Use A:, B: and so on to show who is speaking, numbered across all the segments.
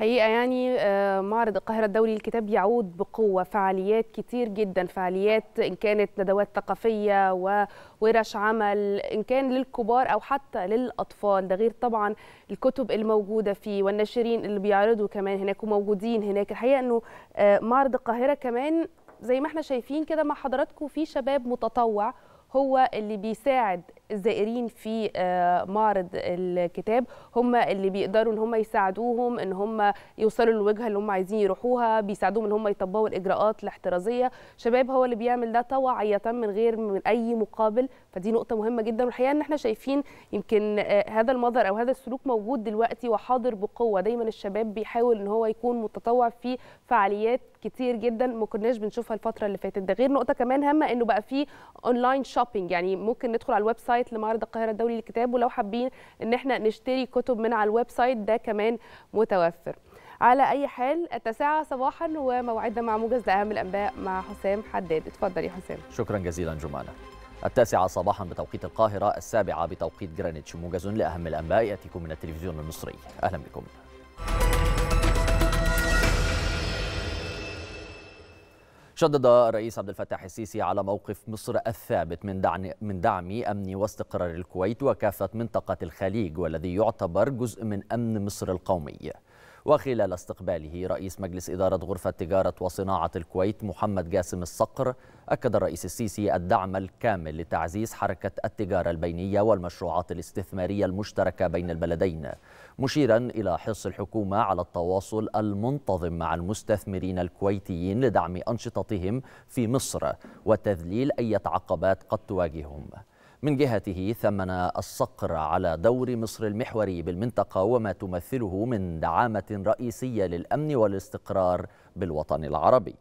A: الحقيقه يعني آه، معرض القاهره الدولي للكتاب يعود بقوه فعاليات كتير جدا فعاليات ان كانت ندوات ثقافيه وورش عمل ان كان للكبار او حتى للاطفال ده غير طبعا الكتب الموجوده فيه والناشرين اللي بيعرضوا كمان هناك وموجودين هناك الحقيقه انه آه، معرض القاهره كمان زي ما احنا شايفين كده مع حضراتكم في شباب متطوع هو اللي بيساعد الزائرين في آه، معرض الكتاب هم اللي بيقدروا ان هم يساعدوهم ان هم يوصلوا للوجهه اللي هم عايزين يروحوها بيساعدوهم ان هم يطبقوا الاجراءات الاحترازيه شباب هو اللي بيعمل ده طوعيه من غير من اي مقابل فدي نقطه مهمه جدا والحقيقه ان احنا شايفين يمكن آه، هذا المظهر او هذا السلوك موجود دلوقتي وحاضر بقوه دايما الشباب بيحاول ان هو يكون متطوع في فعاليات كتير جدا ما كناش بنشوفها الفتره اللي فاتت ده غير نقطه كمان هامه انه بقى في اونلاين شوبينج يعني ممكن ندخل على الويب سايت سايت لمعرض القاهره الدولي للكتاب ولو حابين ان احنا نشتري كتب من على الويب سايت ده كمان متوفر على اي حال التاسعه صباحا وموعدنا مع موجز لاهم الانباء مع حسام حداد اتفضل يا حسام
B: شكرا جزيلا جمانه التاسعة صباحا بتوقيت القاهرة السابعة بتوقيت جرانيتش موجز لأهم الأنباء يأتيكم من التلفزيون المصري أهلا بكم شدد الرئيس عبد الفتاح السيسي على موقف مصر الثابت من دعم من دعم امن واستقرار الكويت وكافه منطقه الخليج والذي يعتبر جزء من امن مصر القومي وخلال استقباله رئيس مجلس إدارة غرفة تجارة وصناعة الكويت محمد جاسم الصقر أكد الرئيس السيسي الدعم الكامل لتعزيز حركة التجارة البينية والمشروعات الاستثمارية المشتركة بين البلدين مشيرا إلى حرص الحكومة على التواصل المنتظم مع المستثمرين الكويتيين لدعم أنشطتهم في مصر وتذليل أي عقبات قد تواجههم من جهته ثمن الصقر على دور مصر المحوري بالمنطقة وما تمثله من دعامة رئيسية للأمن والاستقرار بالوطن العربي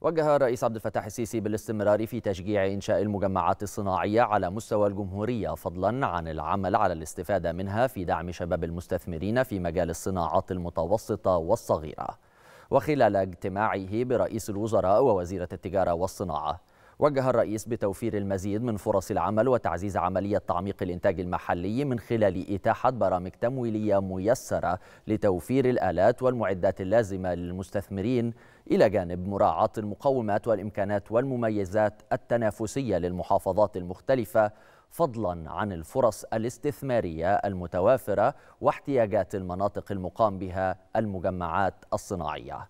B: وجه الرئيس عبد الفتاح السيسي بالاستمرار في تشجيع إنشاء المجمعات الصناعية على مستوى الجمهورية فضلا عن العمل على الاستفادة منها في دعم شباب المستثمرين في مجال الصناعات المتوسطة والصغيرة وخلال اجتماعه برئيس الوزراء ووزيرة التجارة والصناعة وجه الرئيس بتوفير المزيد من فرص العمل وتعزيز عملية تعميق الإنتاج المحلي من خلال إتاحة برامج تمويلية ميسرة لتوفير الآلات والمعدات اللازمة للمستثمرين إلى جانب مراعاة المقومات والإمكانات والمميزات التنافسية للمحافظات المختلفة فضلا عن الفرص الاستثمارية المتوافرة واحتياجات المناطق المقام بها المجمعات الصناعية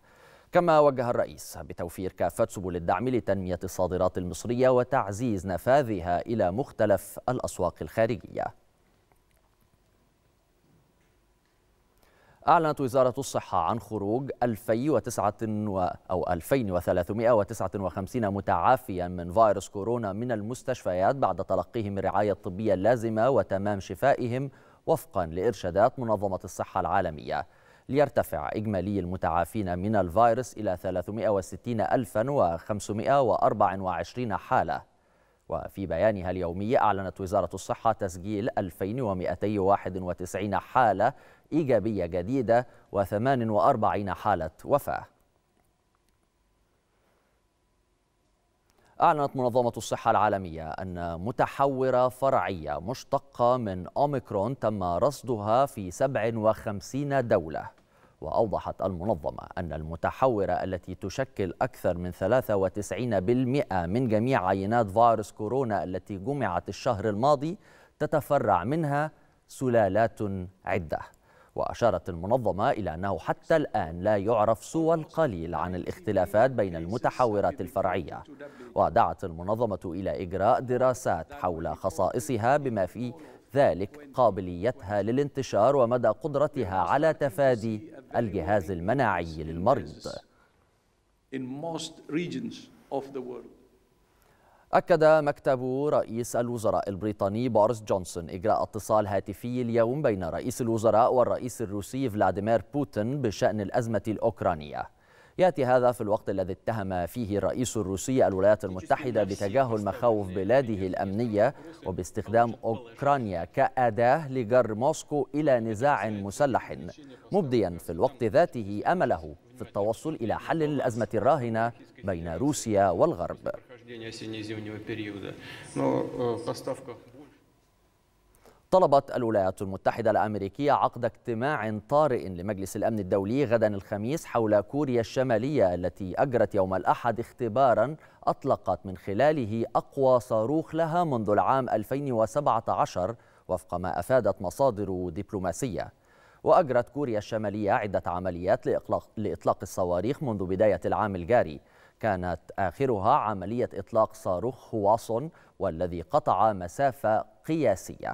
B: كما وجه الرئيس بتوفير كافة سبل الدعم لتنمية الصادرات المصرية وتعزيز نفاذها إلى مختلف الأسواق الخارجية أعلنت وزارة الصحة عن خروج أو 2359 متعافيا من فيروس كورونا من المستشفيات بعد تلقيهم الرعاية الطبية اللازمة وتمام شفائهم وفقا لإرشادات منظمة الصحة العالمية ليرتفع إجمالي المتعافين من الفيروس إلى 360,524 حالة وفي بيانها اليومي أعلنت وزارة الصحة تسجيل 2291 حالة إيجابية جديدة و48 حالة وفاة أعلنت منظمة الصحة العالمية أن متحورة فرعية مشتقة من أوميكرون تم رصدها في 57 دولة وأوضحت المنظمة أن المتحورة التي تشكل أكثر من 93% من جميع عينات فيروس كورونا التي جمعت الشهر الماضي تتفرع منها سلالات عدة وأشارت المنظمة إلى أنه حتى الآن لا يعرف سوى القليل عن الاختلافات بين المتحورات الفرعية ودعت المنظمة إلى إجراء دراسات حول خصائصها بما في ذلك قابليتها للانتشار ومدى قدرتها على تفادي الجهاز المناعي للمريض أكد مكتب رئيس الوزراء البريطاني بارس جونسون إجراء اتصال هاتفي اليوم بين رئيس الوزراء والرئيس الروسي فلاديمير بوتين بشأن الأزمة الأوكرانية يأتي هذا في الوقت الذي اتهم فيه الرئيس الروسي الولايات المتحدة بتجاهل مخاوف بلاده الأمنية وباستخدام أوكرانيا كأداة لجر موسكو إلى نزاع مسلح مبديا في الوقت ذاته أمله في التوصل إلى حل للأزمة الراهنة بين روسيا والغرب طلبت الولايات المتحدة الأمريكية عقد اجتماع طارئ لمجلس الأمن الدولي غدا الخميس حول كوريا الشمالية التي أجرت يوم الأحد اختبارا أطلقت من خلاله أقوى صاروخ لها منذ العام 2017 وفق ما أفادت مصادر دبلوماسية وأجرت كوريا الشمالية عدة عمليات لإطلاق, لإطلاق الصواريخ منذ بداية العام الجاري كانت آخرها عملية إطلاق صاروخ هواسون والذي قطع مسافة قياسية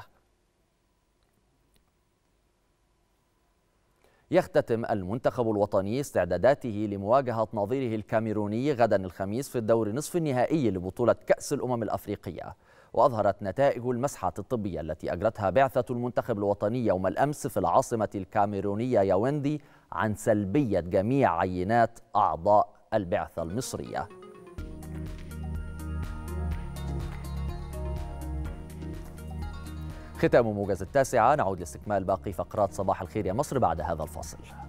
B: يختتم المنتخب الوطني استعداداته لمواجهة نظيره الكاميروني غدا الخميس في الدور نصف النهائي لبطولة كأس الأمم الأفريقية وأظهرت نتائج المسحة الطبية التي أجرتها بعثة المنتخب الوطني يوم الأمس في العاصمة الكاميرونية ياوندي عن سلبية جميع عينات أعضاء البعثة المصرية ختام موجز التاسعة نعود لاستكمال باقي فقرات صباح الخير يا مصر بعد هذا الفاصل